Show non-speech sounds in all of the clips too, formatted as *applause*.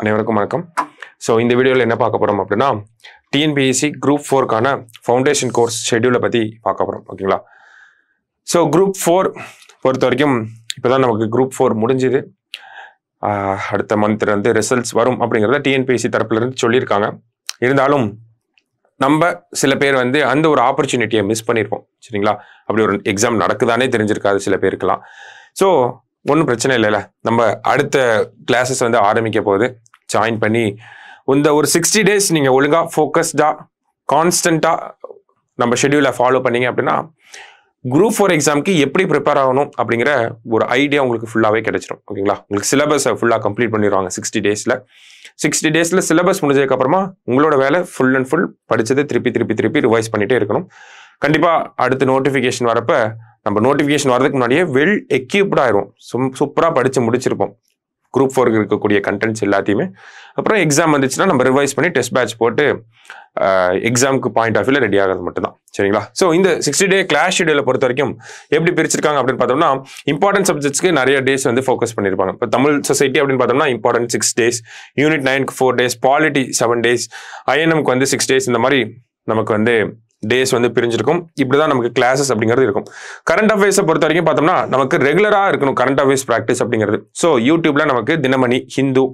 அனைவருக்கும் வணக்கம் ஸோ இந்த வீடியோவில் என்ன பார்க்க போகிறோம் அப்படின்னா டிஎன்பிஎஸ்சி குரூப் ஃபோருக்கான ஃபவுண்டேஷன் கோர்ஸ் ஷெடியூலை பற்றி பார்க்க போகிறோம் ஓகேங்களா ஸோ குரூப் ஃபோர் பொறுத்த வரைக்கும் இப்போ தான் நமக்கு குரூப் ஃபோர் முடிஞ்சுது அடுத்த மந்த்லேருந்து ரிசல்ட்ஸ் வரும் அப்படிங்கிறத டிஎன்பிஎஸ்சி e தரப்புலேருந்து சொல்லியிருக்காங்க இருந்தாலும் நம்ம சில பேர் வந்து அந்த ஒரு ஆப்பர்ச்சுனிட்டியை மிஸ் பண்ணியிருப்போம் சரிங்களா அப்படி ஒரு எக்ஸாம் நடக்குதானே தெரிஞ்சிருக்காது சில பேருக்கெல்லாம் ஸோ ஒன்றும் பிரச்சனை இல்லைல்ல நம்ம அடுத்த கிளாஸஸ் வந்து ஆரம்பிக்க போகுது ஜாயின் பண்ணி இந்த ஒரு சிக்ஸ்டி டேஸ் நீங்கள் ஒழுங்காக ஃபோக்கஸ்டாக கான்ஸ்டண்ட்டாக நம்ம ஷெடியூலை ஃபாலோ பண்ணீங்க அப்படின்னா குரூப் ஃபோர் எக்ஸாமுக்கு எப்படி ப்ரிப்பேர் ஆகணும் அப்படிங்கிற ஒரு ஐடியா உங்களுக்கு ஃபுல்லாகவே கிடைச்சிடும் ஓகேங்களா உங்களுக்கு சிலபஸை ஃபுல்லாக கம்ப்ளீட் பண்ணிடுவாங்க சிக்ஸ்டி டேஸில் சிக்ஸ்டி டேஸில் சிலபஸ் முடிஞ்சதுக்கப்புறமா உங்களோட வேலை ஃபுல் அண்ட் ஃபுல் படித்தது திருப்பி திருப்பி திருப்பி ரிவைஸ் பண்ணிகிட்டே இருக்கணும் கண்டிப்பாக அடுத்த நோட்டிஃபிகேஷன் வரப்போ நம்ம நோட்டிஃபிகேஷன் வரதுக்கு முன்னாடியே வெல் எக்யூப்ட் ஆயிரும் சூப்பரா சூப்பராக படித்து முடிச்சிருப்போம் குரூப் ஃபோருக்கு இருக்கக்கூடிய கண்டென்ட்ஸ் எல்லாத்தையுமே அப்புறம் எக்ஸாம் வந்துச்சுன்னா நம்ம ரிவைஸ் பண்ணி டெஸ்ட் பேட்ச் போட்டு எக்ஸாமுக்கு பாயிண்ட் ஆஃப் வியூல ரெடி ஆகிறது மட்டும்தான் சரிங்களா ஸோ இந்த சிக்ஸ்டி டே கிளாஸ் ஷெடியூலை பொறுத்த வரைக்கும் எப்படி பிரிச்சிருக்காங்க அப்படின்னு பார்த்தோம்னா இம்பார்ட்டன்ட் சப்ஜெக்ட்ஸ்க்கு நிறைய டேஸ் வந்து ஃபோக்கஸ் பண்ணியிருப்பாங்க இப்போ தமிழ் சொசைட்டி அப்படின்னு பார்த்தோம்னா இம்பார்ட்டன்ட் சிக்ஸ் டேஸ் யூனிட் நைனுக்கு four days polity seven days ஐஎன்எம்க்கு வந்து சிக்ஸ் டேஸ் இந்த மாதிரி நமக்கு வந்து டேஸ் வந்து பிரிஞ்சிருக்கும் இப்படி தான் நமக்கு கிளாஸஸ் அப்படிங்கிறது இருக்கும் கரண்ட் அஃபேர்ஸை பொறுத்த வரைக்கும் பார்த்தோம்னா நமக்கு ரெகுலராக இருக்கணும் கரண்ட் அஃபேர்ஸ் ப்ராக்டிஸ் அப்படிங்கிறது ஸோ யூடியூப்ல நமக்கு தினமணி ஹிந்து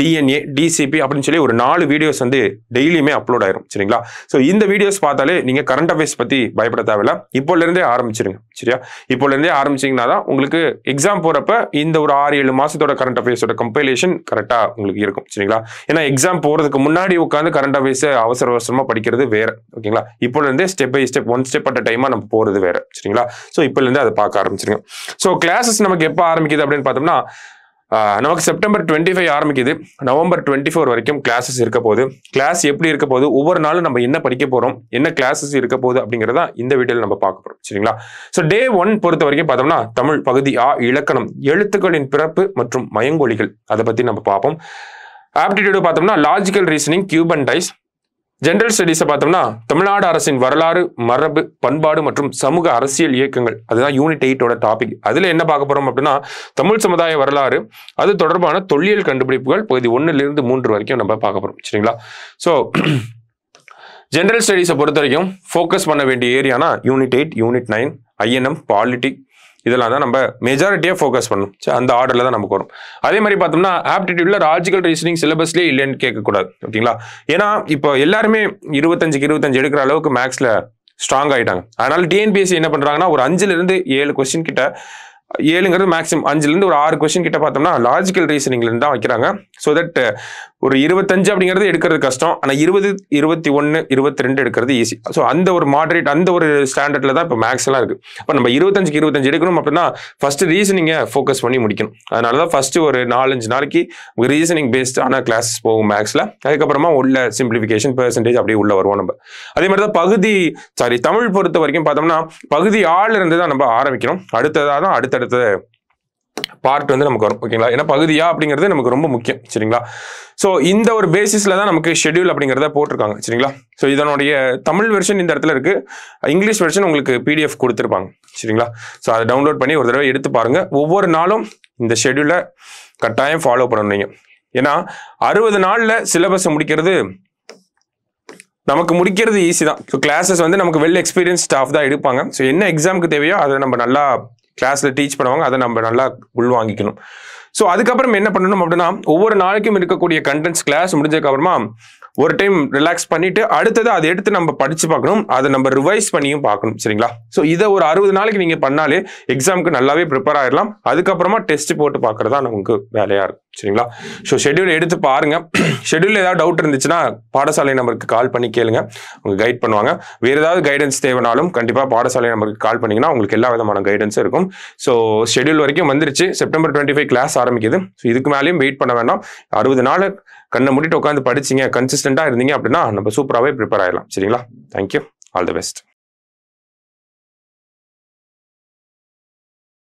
டிஎன்ஏ டிசிபி அப்படின்னு சொல்லி ஒரு நாலு வீடியோஸ் வந்து டெய்லியுமே அப்லோட் ஆயிரும் சரிங்களா ஸோ இந்த வீடியோஸ் பார்த்தாலே நீங்க கரண்ட் அஃபேர்ஸ் பத்தி பயப்பட தேவையில்ல இப்போலேருந்தே ஆரம்பிச்சிருங்க சரியா இப்போலேருந்தே ஆரம்பிச்சிங்கன்னா தான் உங்களுக்கு எக்ஸாம் போறப்ப இந்த ஒரு ஆறு ஏழு மாதத்தோட கரண்ட் அஃபேர்ஸோட கம்பைலேஷன் கரெக்டாக உங்களுக்கு இருக்கும் சரிங்களா ஏன்னா எக்ஸாம் போறதுக்கு முன்னாடி உட்காந்து கரண்ட் அஃபேர்ஸ் அவசர அவசரமா படிக்கிறது வேற ஓகேங்களா இப்போ வந்து step by step one step at டைமா நம்ம போகிறது வேற சரிங்களா இப்ப இருந்து அதை பார்க்க ஆரம்பிச்சிருங்க ஸோ கிளாஸஸ் நமக்கு எப்ப ஆரம்பிக்குது அப்படின்னு பார்த்தோம்னா நமக்கு செப்டம்பர் டுவெண்ட்டி ஃபைவ் ஆரம்பிக்குது நவம்பர் டுவெண்ட்டி ஃபோர் வரைக்கும் கிளாஸஸ் இருக்க போகுது கிளாஸ் எப்படி இருக்க போது ஒவ்வொரு நாளும் நம்ம என்ன படிக்க போகிறோம் என்ன கிளாஸஸ் இருக்க போகுது அப்படிங்கிறதா இந்த வீடியோவில் நம்ம பார்க்க போகிறோம் சரிங்களா ஸோ டே ஒன் பொறுத்த வரைக்கும் பார்த்தோம்னா தமிழ் பகுதி ஆ இலக்கணம் எழுத்துக்களின் பிறப்பு மற்றும் மயங்கொழிகள் அதை பற்றி நம்ம பார்ப்போம் ஆப்டிடியூடு பார்த்தோம்னா logical reasoning cube and dice general ஸ்டடீஸை பார்த்தோம்னா தமிழ்நாடு அரசின் வரலாறு மரபு பண்பாடு மற்றும் சமூக அரசியல் இயக்கங்கள் அதுதான் யூனிட் எயிட்டோட டாபிக் அதில் என்ன பார்க்க போகிறோம் அப்படின்னா தமிழ் சமுதாய வரலாறு அது தொடர்பான தொல்லியல் கண்டுபிடிப்புகள் பகுதி ஒன்றுலேருந்து மூன்று வரைக்கும் நம்ம பார்க்க போகிறோம் சரிங்களா ஸோ ஜென்ரல் ஸ்டடீஸை பொறுத்த வரைக்கும் ஃபோக்கஸ் பண்ண வேண்டிய ஏரியானா unit eight unit nine INM பாலிட்டிக் இதெல்லாம் தான் நம்ம மெஜாரிட்டியாக ஃபோக்கஸ் பண்ணணும் ஸோ அந்த ஆர்டரில் தான் நமக்கு வரும் அதே மாதிரி பார்த்தோம்னா ஆப்டிடியூடில் லாஜிக்கல் ரீசனிங் சிலபஸ்லேயே இல்லைன்னு கேட்கக்கூடாது ஓகேங்களா ஏன்னா இப்போ எல்லாருமே இருபத்தஞ்சுக்கு இருபத்தஞ்சு எடுக்கிற அளவுக்கு மேக்ஸில் ஸ்ட்ராங் ஆகிட்டாங்க அதனால டிஎன்பிஎஸ்சி என்ன பண்ணுறாங்கன்னா ஒரு அஞ்சுலேருந்து ஏழு கொஸ்டின் கிட்ட ஏழுங்கிறது மேக்ஸிமம் அஞ்சுலேருந்து ஒரு ஆறு கொஸ்டின் கிட்ட பார்த்தோம்னா லாஜிக்கல் ரீசனிங்லேருந்து தான் வைக்கிறாங்க ஸோ தட் ஒரு இருபத்தஞ்சு அப்படிங்கிறது எடுக்கிறது கஷ்டம் ஆனால் இருபது இருபத்தி ஒன்று இருபத்தி ரெண்டு எடுக்கிறது ஈஸி ஸோ அந்த ஒரு மாடரேட் அந்த ஒரு ஸ்டாண்டர்டில் தான் இப்போ மேக்ஸ் எல்லாம் இருக்குது இப்போ நம்ம இருபத்தஞ்சுக்கு இருபத்தஞ்சு எடுக்கணும் அப்படின்னா ஃபஸ்ட்டு ரீசனிங்கை ஃபோக்கஸ் பண்ணி முடிக்கணும் அதனால தான் ஃபஸ்ட்டு ஒரு நாலஞ்சு நாளைக்கு ரீசனிங் பேஸ்டான ஆனால் கிளாஸஸ் போகும் மேக்ஸில் அதுக்கப்புறமா உள்ள சிம்பிளிஃபிகேஷன் பெர்சன்டேஜ் அப்படியே உள்ளே வருவோம் நம்ம அதே மாதிரி தான் பகுதி சாரி தமிழ் பொறுத்த வரைக்கும் பார்த்தோம்னா பகுதி ஆள் தான் நம்ம ஆரம்பிக்கணும் அடுத்ததாக தான் அடுத்த அடுத்தடுத்த பார்ட் வந்து நமக்கு வரும் ஓகேங்களா ஏன்னா பகுதியா அப்படிங்கிறது நமக்கு ரொம்ப முக்கியம் சரிங்களா ஸோ இந்த ஒரு பேசிஸில் தான் நமக்கு ஷெடியூல் அப்படிங்கிறத போட்டிருக்காங்க சரிங்களா ஸோ இதனுடைய தமிழ் வெர்ஷன் இந்த இடத்துல இருக்கு இங்கிலீஷ் வெர்ஷன் உங்களுக்கு பிடிஎஃப் கொடுத்துருப்பாங்க சரிங்களா ஸோ அதை டவுன்லோட் பண்ணி ஒரு தடவை எடுத்து பாருங்க ஒவ்வொரு நாளும் இந்த ஷெடியூலை கட்டாயம் ஃபாலோ பண்ணணும் நீங்கள் ஏன்னா அறுபது நாளில் சிலபஸை முடிக்கிறது நமக்கு முடிக்கிறது ஈஸி தான் ஸோ கிளாஸஸ் வந்து நமக்கு வெல் எக்ஸ்பீரியன்ஸ் ஸ்டாஃப் தான் எடுப்பாங்க ஸோ என்ன எக்ஸாமுக்கு தேவையோ அதை நம்ம நல்லா கிளாஸில் டீச் பண்ணுவாங்க அதை நம்ம நல்லா உள்வாங்கிக்கணும் ஸோ அதுக்கப்புறம் என்ன பண்ணணும் அப்படின்னா ஒவ்வொரு நாளைக்கும் இருக்கக்கூடிய கண்டென்ட்ஸ் கிளாஸ் முடிஞ்சதுக்கப்புறமா ஒரு டைம் ரிலாக்ஸ் பண்ணிட்டு அடுத்தது அதை எடுத்து நம்ம படிச்சு பார்க்கணும் அதை நம்ம ரிவைஸ் பண்ணியும் பார்க்கணும் சரிங்களா ஸோ இதை ஒரு அறுபது நாளைக்கு நீங்கள் பண்ணாலே எக்ஸாமுக்கு நல்லாவே ப்ரிப்பேர் ஆயிடலாம் அதுக்கப்புறமா டெஸ்ட் போட்டு பார்க்குறதா நமக்கு வேலையாக இருக்கும் சரிங்களா ஸோ ஷெடியூல் எடுத்து பாருங்க ஷெடியூல் *clears throat* ஏதாவது டவுட் இருந்துச்சுன்னா பாடசாலை நம்பருக்கு கால் பண்ணி கேளுங்க அவங்க கைட் பண்ணுவாங்க வேறு ஏதாவது கைடன்ஸ் தேவைனாலும் கண்டிப்பாக பாடசாலை நம்பருக்கு கால் பண்ணிங்கன்னா உங்களுக்கு எல்லா விதமான கைடன்ஸும் இருக்கும் ஸோ ஷெடியூல் வரைக்கும் வந்துருச்சு செப்டம்பர் டுவெண்ட்டி ஃபைவ் கிளாஸ் ஆரம்பிக்குது ஸோ இதுக்கு மேலேயும் வெயிட் பண்ண வேண்டாம் அறுபது நாள் கண்ணை முடிவிட்டு உட்காந்து படிச்சீங்க கன்சிஸ்டண்டாக இருந்தீங்க அப்படின்னா நம்ம சூப்பராகவே ப்ரிப்பேர் ஆகிடலாம் சரிங்களா தேங்க்யூ ஆல் தி பெஸ்ட்